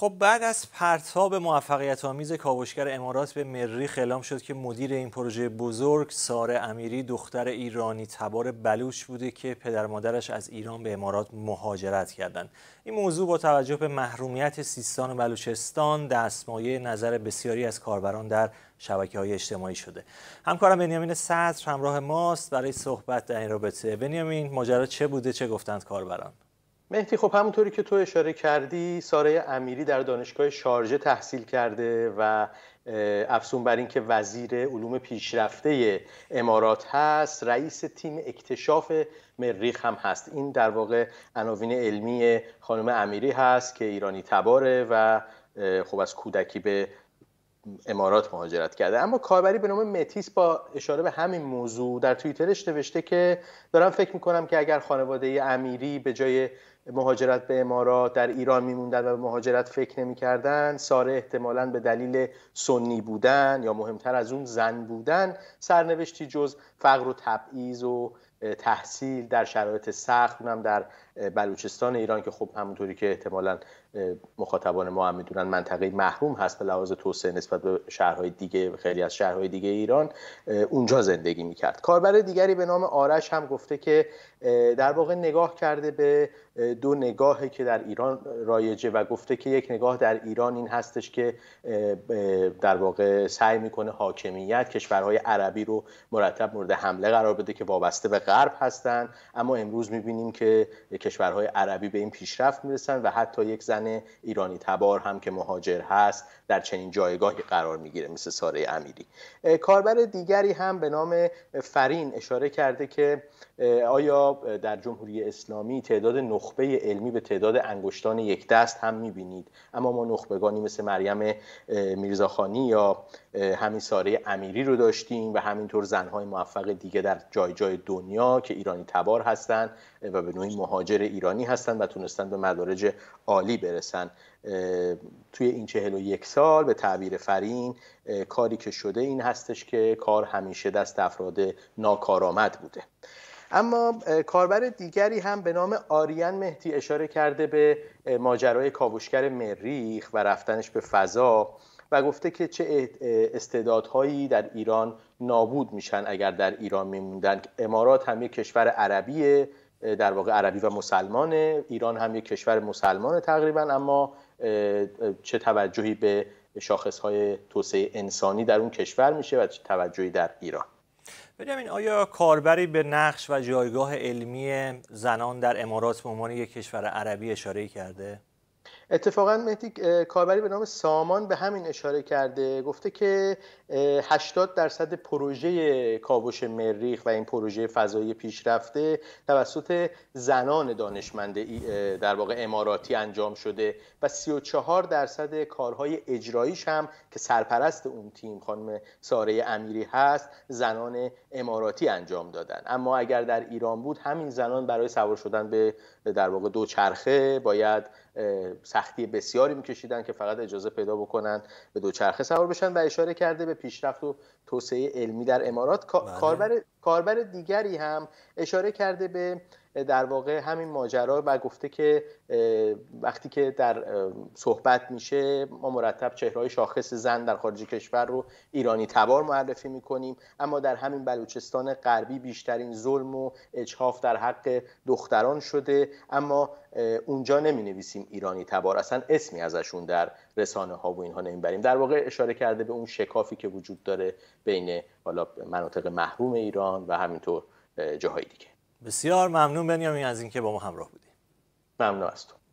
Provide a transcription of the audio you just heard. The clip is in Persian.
خب بعد از پرتاب موفقیت آمیز کاوشگر امارات به مریخ اعلام شد که مدیر این پروژه بزرگ ساره امیری دختر ایرانی تبار بلوش بوده که پدر مادرش از ایران به امارات مهاجرت کردند این موضوع با توجه به محرومیت سیستان و بلوچستان دستمایه نظر بسیاری از کاربران در شبکه های اجتماعی شده همکارم بنیامین صدر همراه ماست برای صحبت در این رابطه بنیامین ماجرا چه بوده چه گفتند کاربران مهدی خب همونطوری که تو اشاره کردی ساره امیری در دانشگاه شارجه تحصیل کرده و افسون بر اینکه وزیر علوم پیشرفته امارات هست رئیس تیم اکتشاف مریخ هم هست این در واقع عناوین علمی خانم امیری هست که ایرانی تباره و خب از کودکی به امارات مهاجرت کرده اما کاربری به نام متیس با اشاره به همین موضوع در توییترش نوشته که دارم فکر میکنم که اگر خانواده امیری به جای مهاجرت به امارات در ایران میموندن و به مهاجرت فکر نمیکردن ساره احتمالا به دلیل سنی بودن یا مهمتر از اون زن بودن سرنوشتی جز فقر و تبعیض و تحصیل در شرایط سخت اونم در بلوچستان ایران که خب همونطوری که احتمالا مخاطبان ما هم میدونن منطقه محروم هست به لحاظ توسعه نسبت به شهرهای دیگه خیلی از شهرهای دیگه ایران اونجا زندگی میکرد کاربر دیگری به نام آرش هم گفته که در واقع نگاه کرده به دو نگاهی که در ایران رایجه و گفته که یک نگاه در ایران این هستش که در واقع سعی میکنه حاکمیت کشورهای عربی رو مرتب مورد حمله قرار بده که وابسته به غرب هستند اما امروز میبینیم که کشورهای عربی به این پیشرفت میرسن و حتی یک زن ایرانی تبار هم که مهاجر هست در چنین جایگاهی قرار میگیره مثل ساره امیری کاربر دیگری هم به نام فرین اشاره کرده که آیا در جمهوری اسلامی تعداد نخبه علمی به تعداد انگشتان یک دست هم میبینید اما ما نخبگانی مثل مریم میرزاخانی یا همین ساره امیری رو داشتیم و همینطور زنهای موفق دیگه در جای جای دنیا که ایرانی تبار هستند و به نوعی مهاجر ایرانی هستند و تونستن به مدارج عالی برسن توی این چهل و یک سال به تعبیر فرین کاری که شده این هستش که کار همیشه دست افراد ناکارآمد بوده اما کاربر دیگری هم به نام آریان مهتی اشاره کرده به ماجرای کاوشگر مریخ و رفتنش به فضا و گفته که چه استعدادهایی در ایران نابود میشن اگر در ایران میموندن امارات هم یک کشور عربیه در واقع عربی و مسلمانه ایران هم یک کشور مسلمانه تقریبا اما چه توجهی به شاخصهای توسعه انسانی در اون کشور میشه و چه توجهی در ایران بنیامین آیا کاربری به نقش و جایگاه علمی زنان در امارات به عنوان یک کشور عربی اشاره کرده؟ اتفاقا مهدی کاربری به نام سامان به همین اشاره کرده گفته که 80 درصد پروژه کاوش مریخ و این پروژه فضایی پیشرفته توسط زنان دانشمند در واقع اماراتی انجام شده و 34 درصد کارهای اجراییش هم که سرپرست اون تیم خانم ساره امیری هست زنان اماراتی انجام دادن اما اگر در ایران بود همین زنان برای سوار شدن به در واقع دو چرخه باید سختی بسیاری میکشیدن که فقط اجازه پیدا بکنن به دوچرخه سوار بشن و اشاره کرده به پیشرفت و توسعه علمی در امارات بله. کاربر دیگری هم اشاره کرده به در واقع همین ماجرا و گفته که وقتی که در صحبت میشه ما مرتب چهرهای شاخص زن در خارج کشور رو ایرانی تبار معرفی میکنیم اما در همین بلوچستان غربی بیشترین ظلم و اجحاف در حق دختران شده اما اونجا نمی نویسیم ایرانی تبار اصلا اسمی ازشون در رسانه ها و اینها بریم در واقع اشاره کرده به اون شکافی که وجود داره بین حالا مناطق محروم ایران و همینطور جاهای دیگه بسیار ممنون بنیامین از اینکه با ما همراه بودیم. ممنون از تو